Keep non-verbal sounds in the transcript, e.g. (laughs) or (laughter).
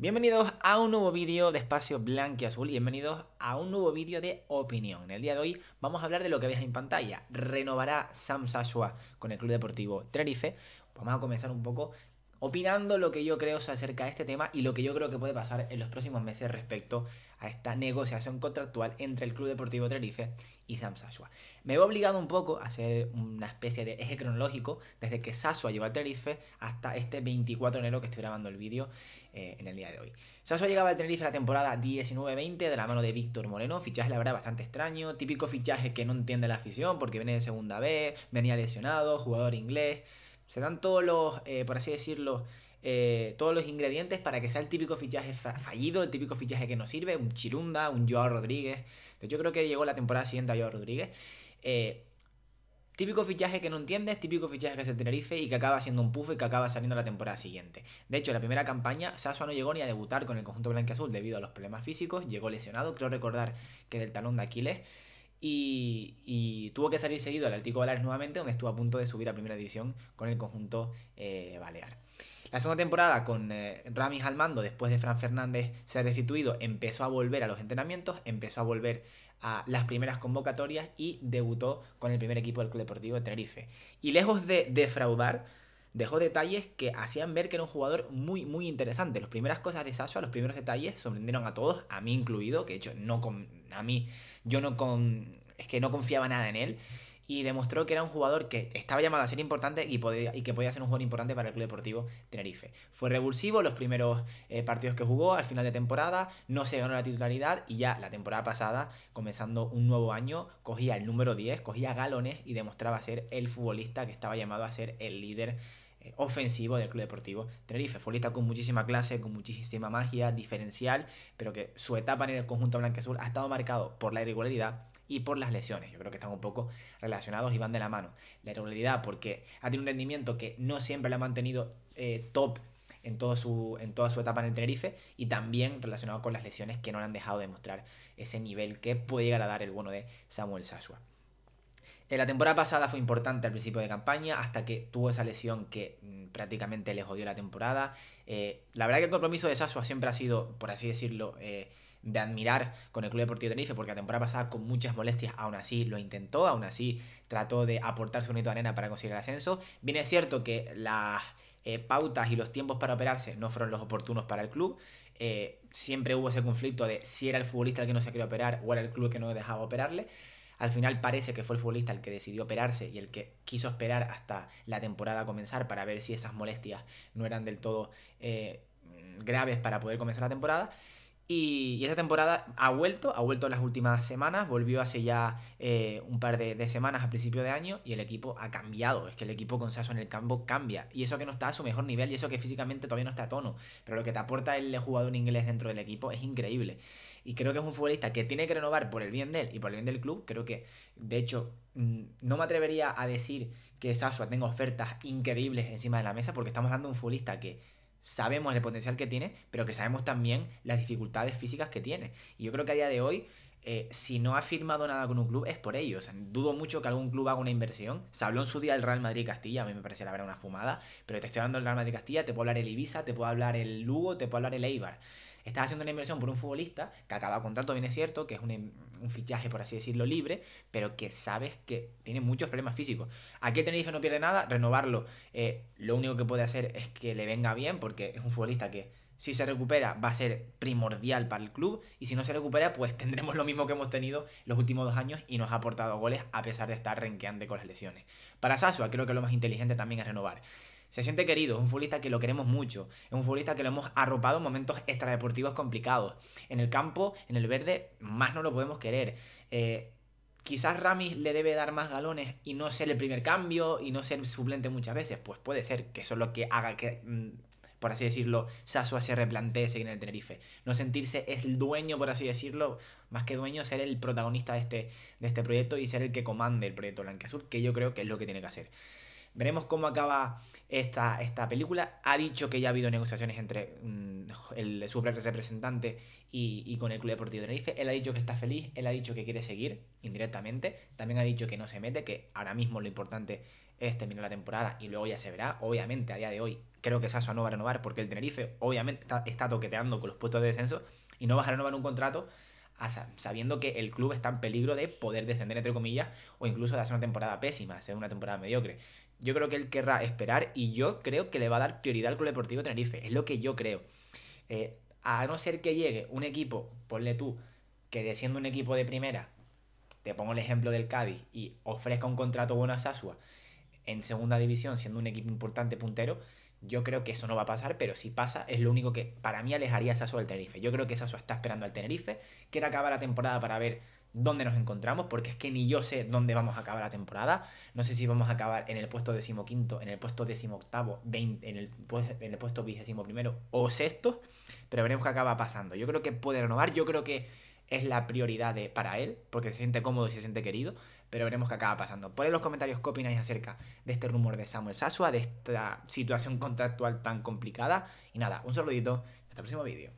Bienvenidos a un nuevo vídeo de Espacio Blanco y Azul y bienvenidos a un nuevo vídeo de opinión. En el día de hoy vamos a hablar de lo que veis en pantalla. Renovará Sam Sashua con el Club Deportivo Tenerife. Vamos a comenzar un poco opinando lo que yo creo acerca de este tema y lo que yo creo que puede pasar en los próximos meses respecto a esta negociación contractual entre el Club Deportivo Tenerife y Sam Sashua. Me veo obligado un poco a hacer una especie de eje cronológico desde que Sashua llegó al Tenerife hasta este 24 de enero que estoy grabando el vídeo eh, en el día de hoy. Sashua llegaba al Tenerife la temporada 19-20 de la mano de Víctor Moreno, fichaje la verdad bastante extraño, típico fichaje que no entiende la afición porque viene de segunda B, venía lesionado, jugador inglés se dan todos los, eh, por así decirlo, eh, todos los ingredientes para que sea el típico fichaje fallido, el típico fichaje que no sirve, un Chirunda, un Joao Rodríguez. Yo creo que llegó la temporada siguiente a Joao Rodríguez. Eh, típico fichaje que no entiendes, típico fichaje que es el Tenerife y que acaba siendo un puff y que acaba saliendo la temporada siguiente. De hecho, la primera campaña, Sasua no llegó ni a debutar con el conjunto blanco azul debido a los problemas físicos, llegó lesionado, creo recordar que del talón de Aquiles. Y, tuvo que salir seguido al Atlético Baleares nuevamente, donde estuvo a punto de subir a primera división con el conjunto eh, balear. La segunda temporada con eh, Ramis al mando, después de Fran Fernández ser destituido, empezó a volver a los entrenamientos, empezó a volver a las primeras convocatorias y debutó con el primer equipo del Club Deportivo de Tenerife. Y lejos de defraudar, dejó detalles que hacían ver que era un jugador muy, muy interesante. Las primeras cosas de Sasha, los primeros detalles sorprendieron a todos, a mí incluido, que de hecho no a mí, yo no con, es que no confiaba nada en él. Y demostró que era un jugador que estaba llamado a ser importante y, y que podía ser un jugador importante para el Club Deportivo Tenerife. Fue revulsivo los primeros eh, partidos que jugó al final de temporada, no se ganó la titularidad y ya la temporada pasada, comenzando un nuevo año, cogía el número 10, cogía galones y demostraba ser el futbolista que estaba llamado a ser el líder eh, ofensivo del Club Deportivo Tenerife. Futbolista con muchísima clase, con muchísima magia, diferencial, pero que su etapa en el conjunto azul ha estado marcado por la irregularidad y por las lesiones. Yo creo que están un poco relacionados y van de la mano. La irregularidad porque ha tenido un rendimiento que no siempre le ha mantenido eh, top en, su, en toda su etapa en el Tenerife y también relacionado con las lesiones que no le han dejado de mostrar ese nivel que puede llegar a dar el bono de Samuel Sashua eh, la temporada pasada fue importante al principio de campaña, hasta que tuvo esa lesión que mm, prácticamente le jodió la temporada. Eh, la verdad que el compromiso de Sasua siempre ha sido, por así decirlo, eh, de admirar con el Club Deportivo Tenerife, porque la temporada pasada con muchas molestias, aún así lo intentó, aún así trató de aportar su neto de arena para conseguir el ascenso. Bien es cierto que las pautas y los tiempos para operarse no fueron los oportunos para el club. siempre hubo ese conflicto de si era el futbolista el que no se quería operar o era el club que no dejaba operarle. Al final parece que fue el futbolista el que decidió operarse y el que quiso esperar hasta la temporada comenzar para ver si esas molestias no eran del todo eh, graves para poder comenzar la temporada. Y, esa temporada ha vuelto, ha vuelto en las últimas semanas, volvió hace ya eh, un par de, semanas a principio de año y el equipo ha cambiado. Es que el equipo con Saso en el campo cambia. Y eso que no está a su mejor nivel y eso que físicamente todavía no está a tono. Pero lo que te aporta el jugador inglés dentro del equipo es increíble. Y creo que es un futbolista que tiene que renovar por el bien de él y por el bien del club. Creo que, de hecho, mm, no me atrevería a decir que Sasua tenga ofertas increíbles encima de la mesa, porque estamos dando de un futbolista que sabemos el potencial que tiene, pero que sabemos también las dificultades físicas que tiene. Y yo creo que a día de hoy, eh, si no ha firmado nada con un club, es por ello. dudo mucho que algún club haga una inversión. Se habló en su día el Real Madrid Castilla, a mí me parecía la verdad una fumada, pero te estoy hablando del Real Madrid Castilla, te puedo hablar el Ibiza, te puedo hablar el Lugo, te puedo hablar el Eibar. Estás haciendo una inversión por un futbolista que acaba contrato, bien es cierto, que es un, em, fichaje, por así decirlo, libre, pero que sabes que tiene muchos problemas físicos. Aquí el Tenerife no pierde nada, renovarlo eh, lo único que puede hacer es que le venga bien, porque es un futbolista que si se recupera va a ser primordial para el club y si no se recupera pues (laughs) tendremos lo mismo que hemos tenido los últimos dos años y nos ha aportado goles a pesar de estar renqueante con las lesiones. Para Sasua creo que lo más inteligente también es renovar. Se siente querido, es un futbolista que lo queremos mucho, es un futbolista que lo hemos arropado en momentos extradeportivos complicados. En el campo, en el verde, más no lo podemos querer. Eh, quizás Ramis le debe dar más galones y no ser el primer cambio y no ser suplente muchas veces. Pues puede ser que eso es lo que haga que, mm, por así decirlo, Sasua se replantee en el Tenerife. No sentirse es el dueño, por así decirlo, más que dueño, ser el protagonista de este, de este proyecto y ser el que comande el proyecto Blanca Azul, que yo creo que es lo que tiene que hacer. Veremos cómo acaba esta, esta película. Ha dicho que ya ha habido negociaciones entre mm, el, su representante y, con el Club Deportivo de Tenerife. Él ha dicho que está feliz, él ha dicho que quiere seguir indirectamente. También ha dicho que no se mete, que ahora mismo lo importante es terminar la temporada y luego ya se verá. Obviamente, a día de hoy, creo que Sasso no va a renovar porque el Tenerife, obviamente, está, está toqueteando con los puestos de descenso y no va a renovar un contrato sabiendo que el club está en peligro de poder descender, entre comillas, o incluso de hacer una temporada pésima, hacer una temporada mediocre. Yo creo que él querrá esperar y yo creo que le va a dar prioridad al Club Deportivo Tenerife. Es lo que yo creo. Eh, a no ser que llegue un equipo, ponle tú, que de siendo un equipo de primera, te pongo el ejemplo del Cádiz, y ofrezca un contrato bueno a Sasua en segunda división, siendo un equipo importante puntero, yo creo que eso no va a pasar, pero si pasa, es lo único que para mí alejaría a Sasua del Tenerife. Yo creo que Sasua está esperando al Tenerife, quiere acabar la temporada para ver dónde nos encontramos, porque es que ni yo sé dónde vamos a acabar la temporada. No sé si vamos a acabar en el puesto decimoquinto, en el puesto decimoctavo, pues, en, el, puesto vigésimo primero o sexto, pero veremos qué acaba pasando. Yo creo que puede renovar, yo creo que es la prioridad para él, porque se siente cómodo y se siente querido, pero veremos qué acaba pasando. Poned en los comentarios qué opináis acerca de este rumor de Samuel Sasua, de esta situación contractual tan complicada. Y nada, un saludito, hasta el próximo vídeo.